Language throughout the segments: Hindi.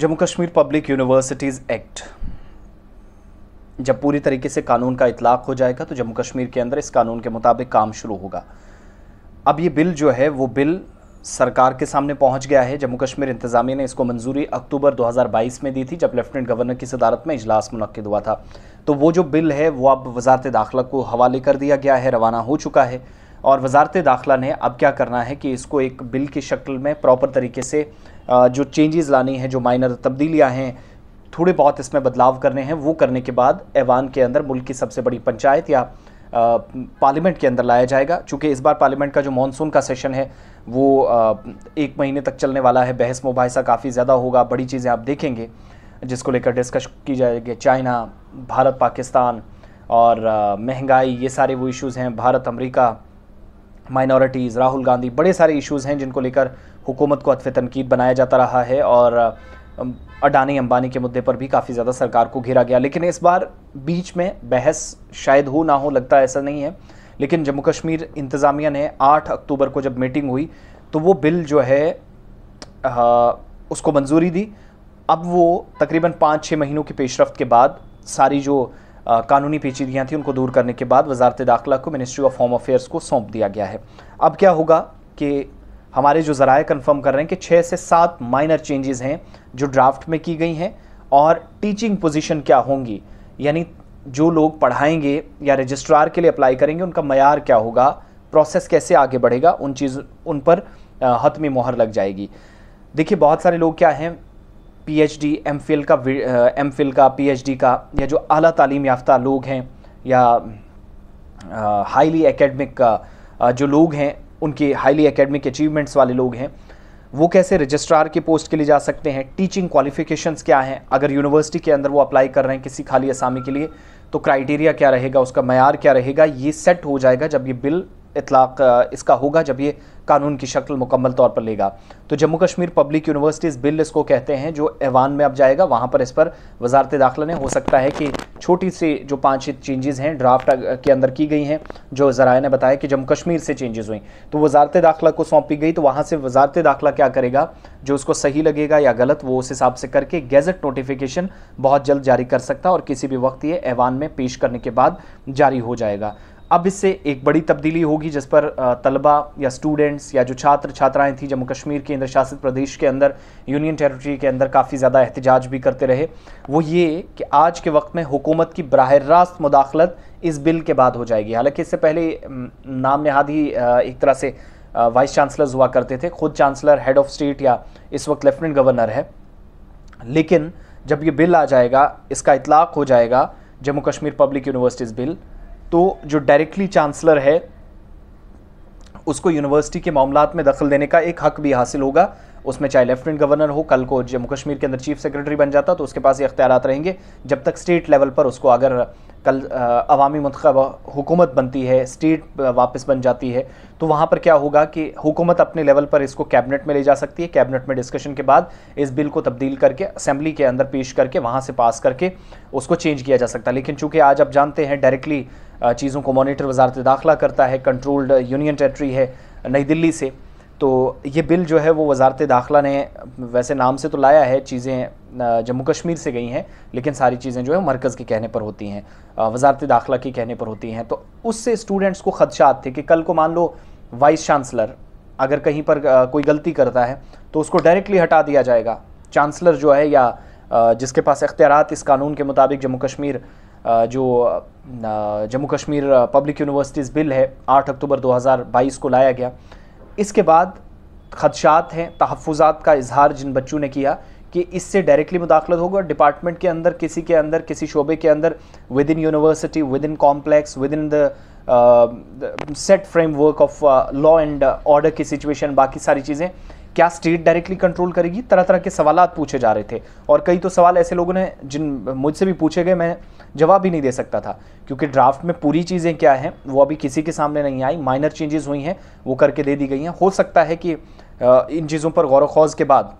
Jammu Kashmir public universities act जब पूरी तरीके से कानून का इतलाक़ हो जाएगा तो जम्मू कश्मीर के अंदर इस कानून के मुताबिक काम शुरू होगा अब ये बिल जो है वो बिल सरकार के सामने पहुंच गया है जम्मू कश्मीर इंतजामिया ने इसको मंजूरी अक्टूबर 2022 में दी थी जब लेफ्टिनेंट गवर्नर की सदारत में इजलास मुनद हुआ था तो वो जो बिल है वो अब वजारत दाखिला को हवाले कर दिया गया है रवाना हो चुका है और वजारत दाखिला ने अब क्या करना है कि इसको एक बिल की शक्ल में प्रॉपर तरीके से जो चेंजेस लानी है जो माइनर तब्दीलियाँ हैं थोड़े बहुत इसमें बदलाव करने हैं वो करने के बाद ऐवान के अंदर मुल्क की सबसे बड़ी पंचायत या पार्लियामेंट के अंदर लाया जाएगा चूँकि इस बार पार्लियामेंट का जो मानसून का सेशन है वो एक महीने तक चलने वाला है बहस मुबासा काफ़ी ज़्यादा होगा बड़ी चीज़ें आप देखेंगे जिसको लेकर डिस्कश की जाएगी चाइना भारत पाकिस्तान और महंगाई ये सारे वो इश्यूज़ हैं भारत अमेरिका माइनॉरिटीज़ राहुल गांधी बड़े सारे इश्यूज़ हैं जिनको लेकर हुकूमत को अतफ तनकीद बनाया जाता रहा है और अडानी अंबानी के मुद्दे पर भी काफ़ी ज़्यादा सरकार को घेरा गया लेकिन इस बार बीच में बहस शायद हो ना हो लगता ऐसा नहीं है लेकिन जम्मू कश्मीर इंतज़ामिया ने 8 अक्टूबर को जब मीटिंग हुई तो वो बिल जो है आ, उसको मंजूरी दी अब वो तकरीबन पाँच छः महीनों की पेशरफ के बाद सारी जो कानूनी पेचीदियाँ थी उनको दूर करने के बाद वजारत दाखिला को मिनिस्ट्री ऑफ होम अफेयर्स को सौंप दिया गया है अब क्या होगा कि हमारे जो ज़राए कन्फर्म कर रहे हैं कि छः से सात माइनर चेंजेस हैं जो ड्राफ्ट में की गई हैं और टीचिंग पोजीशन क्या होंगी यानी जो लोग पढ़ाएंगे या रजिस्ट्रार के लिए अप्लाई करेंगे उनका मैार क्या होगा प्रोसेस कैसे आगे बढ़ेगा उन चीज़ उन पर हतमी मोहर लग जाएगी देखिए बहुत सारे लोग क्या हैं पीएचडी एमफिल का एमफिल का पीएचडी का या जो अली तालीम याफ्ता लोग हैं या हाईली एकेडमिक जो लोग हैं उनके हाईली एकेडमिक अचीवमेंट्स वाले लोग हैं वो कैसे रजिस्ट्रार के पोस्ट के लिए जा सकते हैं टीचिंग क्वालिफिकेशंस क्या हैं अगर यूनिवर्सिटी के अंदर वो अप्लाई कर रहे हैं किसी खाली असामी के लिए तो क्राइटेरिया क्या रहेगा उसका मैार क्या रहेगा ये सेट हो जाएगा जब ये बिल इतलाक इसका होगा जब ये कानून की शक्ल मुकम्मल तौर पर लेगा तो Jammu Kashmir public universities bill इसको कहते हैं जो ऐवान में अब जाएगा वहाँ पर इस पर वजारत दाखिला ने हो सकता है कि छोटी सी जो पाँच चेंजेज़ हैं ड्राफ्ट के अंदर की गई हैं जो ज़रा ने बताया कि जम्मू कश्मीर से चेंजेज़ हुई तो वजारत दाखिला को सौंपी गई तो वहाँ से वजारत दाखिला क्या करेगा जो उसको सही लगेगा या गलत वो उस हिसाब से करके गेज़ट नोटिफिकेशन बहुत जल्द जारी कर सकता है और किसी भी वक्त ये ऐवान में पेश करने के बाद जारी हो जाएगा अब इससे एक बड़ी तब्दीली होगी जिस पर तलबा या स्टूडेंट्स या जो छात्र छात्राएं थी जम्मू कश्मीर केंद्र शासित प्रदेश के अंदर यूनियन टेरिटरी के अंदर काफ़ी ज़्यादा एहतजाज भी करते रहे वो ये कि आज के वक्त में हुकूमत की बरह रास्त मुदाखलत इस बिल के बाद हो जाएगी हालांकि इससे पहले नाम नहाद ही एक तरह से वाइस चांसलर्स हुआ करते थे खुद चांसलर हेड ऑफ स्टेट या इस वक्त लेफ्टिनेंट गवर्नर है लेकिन जब ये बिल आ जाएगा इसका इतलाक़ हो जाएगा Jammu Kashmir public universities bill तो जो डायरेक्टली चांसलर है उसको यूनिवर्सिटी के मामला में दखल देने का एक हक भी हासिल होगा उसमें चाहे लेफ्टिनेंट गवर्नर हो कल को जम्मू कश्मीर के अंदर चीफ सेक्रेटरी बन जाता तो उसके पास ये अख्तियार रहेंगे जब तक स्टेट लेवल पर उसको अगर कल अवामी मंतखब हुकूमत बनती है स्टेट वापस बन जाती है तो वहाँ पर क्या होगा कि हुकूमत अपने लेवल पर इसको कैबिनेट में ले जा सकती है कैबिनेट में डिस्कशन के बाद इस बिल को तब्दील करके असेंबली के अंदर पेश करके वहाँ से पास करके उसको चेंज किया जा सकता है लेकिन चूंकि आज आप जानते हैं डायरेक्टली चीज़ों को मॉनिटर वजारत दाखिला करता है कंट्रोल्ड यूनियन टेरेटरी है नई दिल्ली से तो ये बिल जो है वो वजारत दाखिला ने वैसे नाम से तो लाया है चीज़ें जम्मू कश्मीर से गई हैं लेकिन सारी चीज़ें जो है मरकज़ के कहने पर होती हैं वजारत दाखिला के कहने पर होती हैं तो उससे स्टूडेंट्स को खदशात थे कि कल को मान लो वाइस चांसलर अगर कहीं पर कोई गलती करता है तो उसको डायरेक्टली हटा दिया जाएगा चांसलर जो है या जिसके पास अख्तियार इस कानून के मुताबिक जम्मू कश्मीर जो Jammu Kashmir public universities bill है आठ अक्टूबर बाईस को लाया गया इसके बाद खदशात हैं तहफ़ात का इजहार जिन बच्चों ने किया कि इससे डायरेक्टली मुदाखलत होगा डिपार्टमेंट के अंदर किसी के अंदर किसी शोबे के अंदर within university within complex within the set framework of law and order की सिचुएशन बाकी सारी चीज़ें क्या स्टेट डायरेक्टली कंट्रोल करेगी तरह तरह के सवाल पूछे जा रहे थे और कई तो सवाल ऐसे लोगों ने जिन मुझसे भी पूछे गए मैं जवाब ही नहीं दे सकता था क्योंकि ड्राफ्ट में पूरी चीज़ें क्या हैं वो अभी किसी के सामने नहीं आई माइनर चेंजेस हुई हैं वो करके दे दी गई हैं हो सकता है कि इन चीज़ों पर गौर खौज के बाद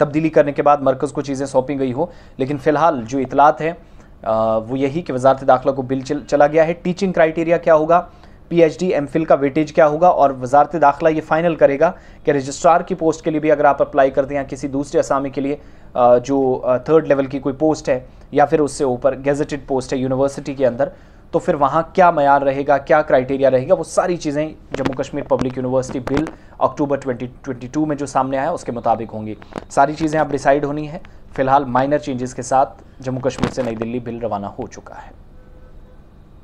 तब्दीली करने के बाद मरकज़ को चीज़ें सौंपी गई हो लेकिन फ़िलहाल जो इतलात हैं वो यही कि वजारत दाखिला को बिल चल, चला गया है टीचिंग क्राइटेरिया क्या होगा पीएचडी एमफिल का वेटेज क्या होगा और वजारत दाखिला ये फाइनल करेगा कि रजिस्ट्रार की पोस्ट के लिए भी अगर आप अप्लाई करते हैं किसी दूसरे असामी के लिए जो थर्ड लेवल की कोई पोस्ट है या फिर उससे ऊपर गेजेटेड पोस्ट है यूनिवर्सिटी के अंदर तो फिर वहाँ क्या मैार रहेगा क्या क्राइटेरिया रहेगा वो सारी चीज़ें Jammu Kashmir public university bill October 2022 में जो सामने आया उसके मुताबिक होंगी सारी चीज़ें अब डिसाइड होनी है फिलहाल माइनर चेंजेस के साथ जम्मू कश्मीर से नई दिल्ली बिल रवाना हो चुका है